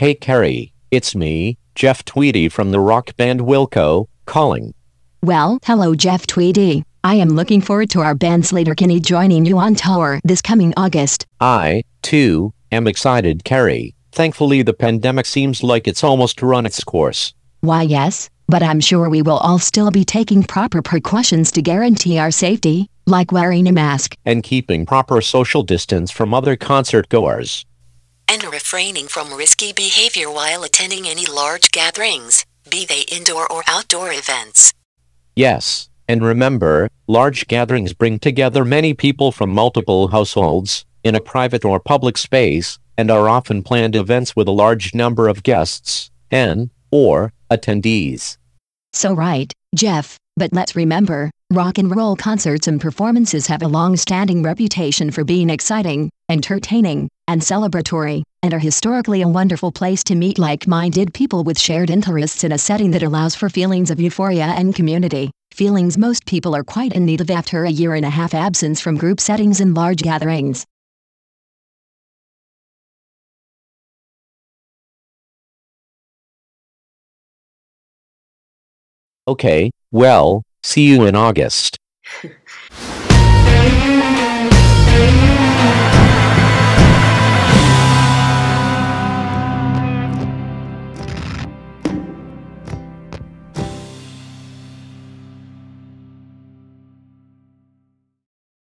Hey Carrie, it's me, Jeff Tweedy from the rock band Wilco, calling. Well, hello Jeff Tweedy. I am looking forward to our band later joining you on tour this coming August. I, too, am excited Carrie. Thankfully the pandemic seems like it's almost run its course. Why yes, but I'm sure we will all still be taking proper precautions to guarantee our safety, like wearing a mask and keeping proper social distance from other concert goers and refraining from risky behavior while attending any large gatherings, be they indoor or outdoor events. Yes, and remember, large gatherings bring together many people from multiple households, in a private or public space, and are often planned events with a large number of guests, and, or, attendees. So right, Jeff, but let's remember, rock and roll concerts and performances have a long-standing reputation for being exciting, entertaining, and celebratory, and are historically a wonderful place to meet like-minded people with shared interests in a setting that allows for feelings of euphoria and community, feelings most people are quite in need of after a year and a half absence from group settings and large gatherings. Okay, well, see you in August.